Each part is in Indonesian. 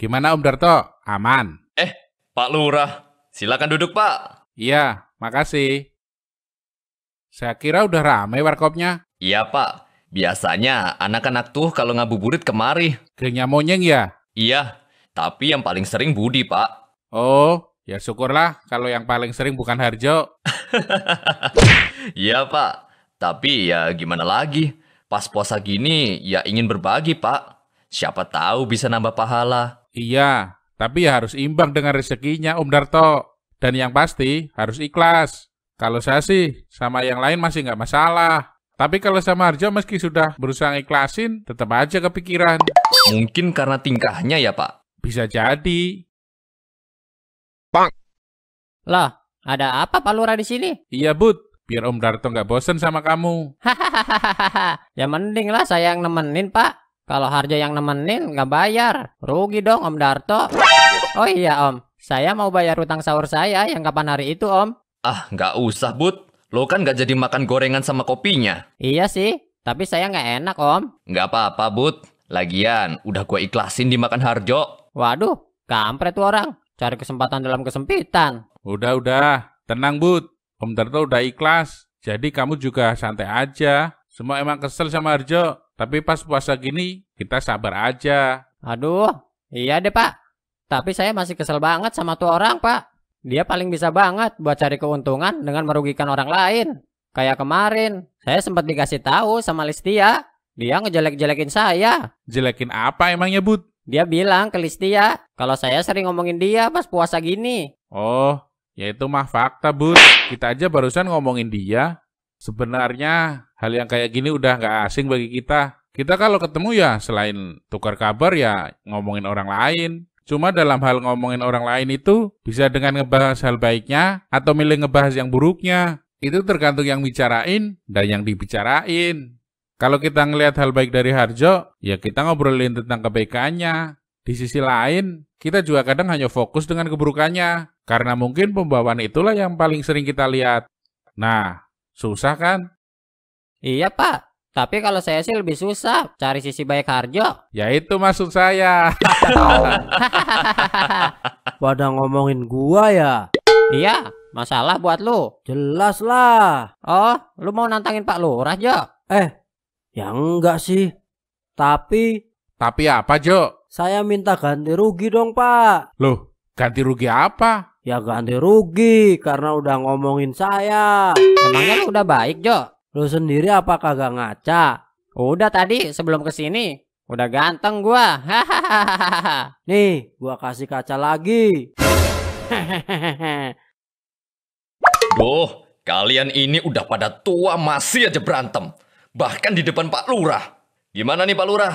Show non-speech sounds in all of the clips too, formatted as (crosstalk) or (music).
Gimana Om Darto? Aman? Eh, Pak Lurah, silakan duduk Pak. Iya, makasih. Saya kira udah ramai warkopnya. Iya Pak, biasanya anak-anak tuh kalau ngabuburit kemari. Gengnya monyeng ya? Iya, tapi yang paling sering Budi Pak. Oh, ya syukurlah kalau yang paling sering bukan Harjo. (laughs) Iya Pak, tapi ya gimana lagi? Pas puasa gini ya ingin berbagi Pak. Siapa tahu bisa nambah pahala. Iya, tapi ya harus imbang dengan rezekinya Om Darto. Dan yang pasti harus ikhlas. Kalau saya sih sama yang lain masih nggak masalah. Tapi kalau sama Arjo, meski sudah berusaha ikhlasin, tetap aja kepikiran. Mungkin karena tingkahnya ya pak? Bisa jadi. Pak. Lah, ada apa Pak Lura di sini? Iya, Bud biar Om Darto nggak bosen sama kamu. Hahaha, ya mending lah saya yang nemenin, Pak. Kalau Harjo yang nemenin nggak bayar, rugi dong Om Darto. Oh iya Om, saya mau bayar utang sahur saya yang kapan hari itu Om. Ah nggak usah Bud, lo kan nggak jadi makan gorengan sama kopinya. Iya sih, tapi saya nggak enak Om. Nggak apa-apa Bud, lagian udah gue ikhlasin dimakan Harjo. Waduh, kampret tuh orang, cari kesempatan dalam kesempitan. Udah udah, tenang Bud, Om Darto udah ikhlas. Jadi kamu juga santai aja. Semua emang kesel sama Harjo. Tapi pas puasa gini, kita sabar aja. Aduh, iya deh pak. Tapi saya masih kesel banget sama tuh orang pak. Dia paling bisa banget buat cari keuntungan dengan merugikan orang lain. Kayak kemarin, saya sempat dikasih tahu sama Listia. Dia ngejelek-jelekin saya. Jelekin apa emangnya, Bud? Dia bilang ke Listia, kalau saya sering ngomongin dia pas puasa gini. Oh, ya itu mah fakta, Bud. Kita aja barusan ngomongin dia. Sebenarnya hal yang kayak gini udah nggak asing bagi kita. Kita kalau ketemu ya selain tukar kabar ya ngomongin orang lain. Cuma dalam hal ngomongin orang lain itu bisa dengan ngebahas hal baiknya atau milih ngebahas yang buruknya. Itu tergantung yang bicarain dan yang dibicarain. Kalau kita ngelihat hal baik dari Harjo, ya kita ngobrolin tentang kebaikannya. Di sisi lain, kita juga kadang hanya fokus dengan keburukannya, karena mungkin pembawaan itulah yang paling sering kita lihat. Nah, Susah kan? Iya pak, tapi kalau saya sih lebih susah cari sisi baik Harjo. Ya itu maksud saya. (laughs) Pada ngomongin gua ya. Iya, masalah buat lu. Jelas lah. Oh, lu mau nantangin Pak Lurah, Jo? Eh, ya enggak sih. Tapi... Tapi apa, Jo? Saya minta ganti rugi dong, Pak. Loh, ganti rugi apa? Ya ganti rugi karena udah ngomongin saya. Emangnya lu udah baik, Jo? Lu sendiri apa kagak ngaca? Udah tadi sebelum kesini. Udah ganteng gua. Hahaha. Nih, gua kasih kaca lagi. Duh, kalian ini udah pada tua masih aja berantem. Bahkan di depan Pak Lurah. Gimana nih Pak Lurah?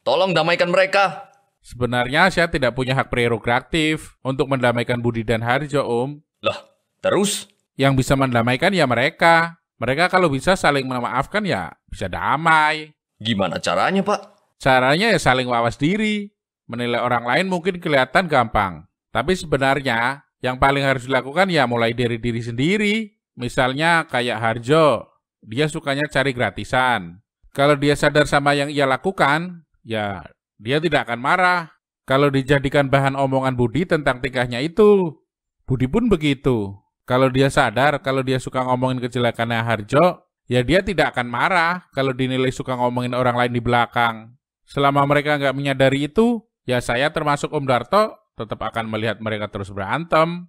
Tolong damaikan mereka. Sebenarnya saya tidak punya hak prerogatif untuk mendamaikan Budi dan Harjo, Om. Loh, terus? Yang bisa mendamaikan ya mereka. Mereka kalau bisa saling memaafkan ya bisa damai. Gimana caranya, Pak? Caranya ya saling wawas diri. Menilai orang lain mungkin kelihatan gampang. Tapi sebenarnya yang paling harus dilakukan ya mulai dari diri sendiri. Misalnya kayak Harjo, dia sukanya cari gratisan. Kalau dia sadar sama yang ia lakukan, ya dia tidak akan marah kalau dijadikan bahan omongan Budi tentang tingkahnya itu. Budi pun begitu. Kalau dia sadar, kalau dia suka ngomongin kejelekannya Harjo, ya dia tidak akan marah kalau dinilai suka ngomongin orang lain di belakang. Selama mereka nggak menyadari itu, ya saya termasuk Om Darto tetap akan melihat mereka terus berantem.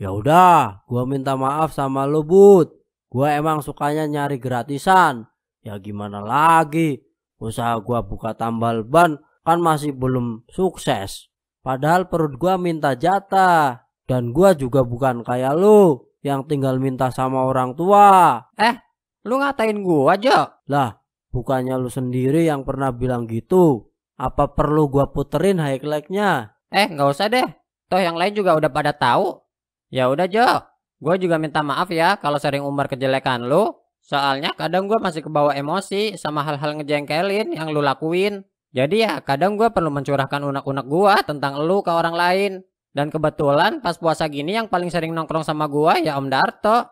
Ya udah, gua minta maaf sama lo Bud. Gua emang sukanya nyari gratisan. Ya gimana lagi? usaha gua buka tambal ban kan masih belum sukses padahal perut gua minta jatah dan gua juga bukan kayak lu yang tinggal minta sama orang tua eh lu ngatain gua aja lah bukannya lu sendiri yang pernah bilang gitu apa perlu gua puterin highlightnya eh nggak usah deh toh yang lain juga udah pada tahu ya udah Jo Gua juga minta maaf ya kalau sering umbar kejelekan lu Soalnya kadang gue masih kebawa emosi sama hal-hal ngejengkelin yang lu lakuin. Jadi ya kadang gue perlu mencurahkan unek-unek gue tentang lu ke orang lain. Dan kebetulan pas puasa gini yang paling sering nongkrong sama gue ya Om Darto.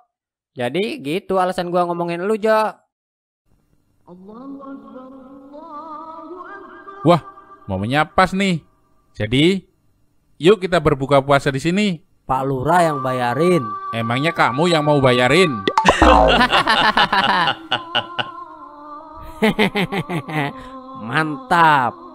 Jadi gitu alasan gue ngomongin lu Jo. Wah, momennya pas nih. Jadi, yuk kita berbuka puasa di sini. Pak Lura yang bayarin. Emangnya kamu yang mau bayarin? (laughs) Mantap.